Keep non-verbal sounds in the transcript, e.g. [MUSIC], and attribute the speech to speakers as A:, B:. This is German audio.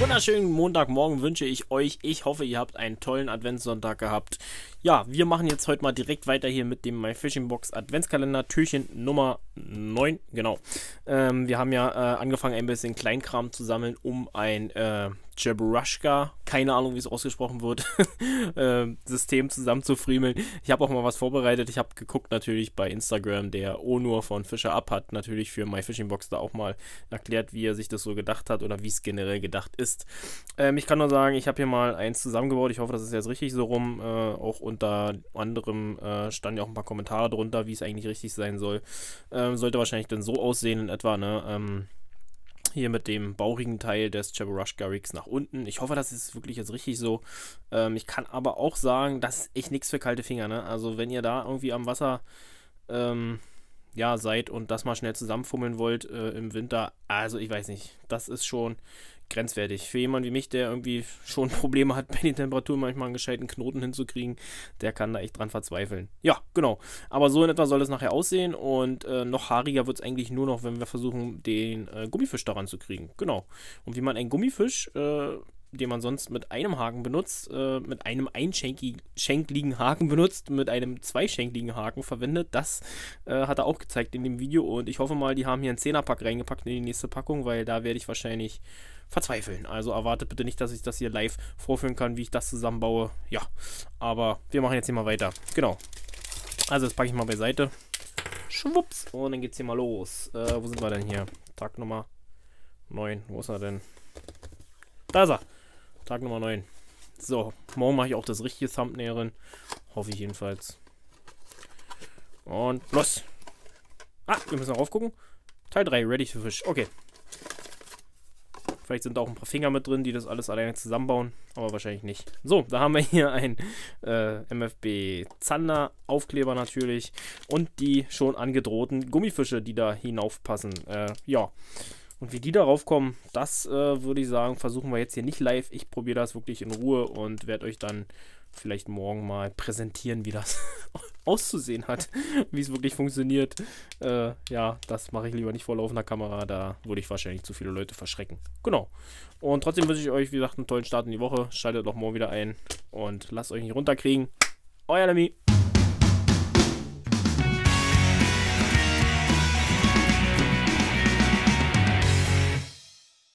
A: wunderschönen Montagmorgen wünsche ich euch. Ich hoffe, ihr habt einen tollen Adventssonntag gehabt. Ja, wir machen jetzt heute mal direkt weiter hier mit dem My Fishing Box Adventskalender, Türchen Nummer 9. Genau. Ähm, wir haben ja äh, angefangen, ein bisschen Kleinkram zu sammeln, um ein äh, Jabrushka, keine Ahnung, wie es ausgesprochen wird, [LAUGHS] ähm, System zusammenzufriemeln. Ich habe auch mal was vorbereitet. Ich habe geguckt natürlich bei Instagram, der Onur von Fischer Up hat natürlich für MyFishingBox da auch mal erklärt, wie er sich das so gedacht hat oder wie es generell gedacht ist. Ähm, ich kann nur sagen, ich habe hier mal eins zusammengebaut. Ich hoffe, das ist jetzt richtig so rum. Äh, auch unter anderem äh, standen ja auch ein paar Kommentare drunter, wie es eigentlich richtig sein soll. Ähm, sollte wahrscheinlich dann so aussehen in etwa, ne? Ähm, hier mit dem baurigen Teil des Chabarushka Rigs nach unten. Ich hoffe, das ist wirklich jetzt richtig so. Ähm, ich kann aber auch sagen, das ist echt nichts für kalte Finger. Ne? Also wenn ihr da irgendwie am Wasser ähm, ja, seid und das mal schnell zusammenfummeln wollt äh, im Winter, also ich weiß nicht, das ist schon grenzwertig. Für jemanden wie mich, der irgendwie schon [LAUGHS] Probleme hat, bei den Temperaturen manchmal einen gescheiten Knoten hinzukriegen, der kann da echt dran verzweifeln. Ja, genau. Aber so in etwa soll es nachher aussehen und äh, noch haariger wird es eigentlich nur noch, wenn wir versuchen, den äh, Gummifisch daran zu kriegen. Genau. Und wie man einen Gummifisch äh, den man sonst mit einem Haken benutzt, äh, mit einem einschenkligen Haken benutzt, mit einem zweischenkligen Haken verwendet. Das äh, hat er auch gezeigt in dem Video und ich hoffe mal, die haben hier einen Zehnerpack reingepackt in die nächste Packung, weil da werde ich wahrscheinlich verzweifeln. Also erwartet bitte nicht, dass ich das hier live vorführen kann, wie ich das zusammenbaue. Ja, aber wir machen jetzt hier mal weiter. Genau. Also das packe ich mal beiseite. Schwupps. Und dann geht's hier mal los. Äh, wo sind wir denn hier? Tag Nummer 9. Wo ist er denn? Da ist er. Tag Nummer 9. So, morgen mache ich auch das richtige Thumbnail drin. Hoffe ich jedenfalls. Und los! Ah, wir müssen noch aufgucken. Teil 3, ready für fish. Okay. Vielleicht sind da auch ein paar Finger mit drin, die das alles alleine zusammenbauen, aber wahrscheinlich nicht. So, da haben wir hier ein äh, MFB Zander Aufkleber natürlich und die schon angedrohten Gummifische, die da hinaufpassen. Äh, ja, und wie die darauf kommen, das äh, würde ich sagen, versuchen wir jetzt hier nicht live. Ich probiere das wirklich in Ruhe und werde euch dann vielleicht morgen mal präsentieren, wie das [LAUGHS] auszusehen hat, [LAUGHS] wie es wirklich funktioniert. Äh, ja, das mache ich lieber nicht vor laufender Kamera, da würde ich wahrscheinlich zu viele Leute verschrecken. Genau. Und trotzdem wünsche ich euch, wie gesagt, einen tollen Start in die Woche. Schaltet doch morgen wieder ein und lasst euch nicht runterkriegen. Euer Lemmy.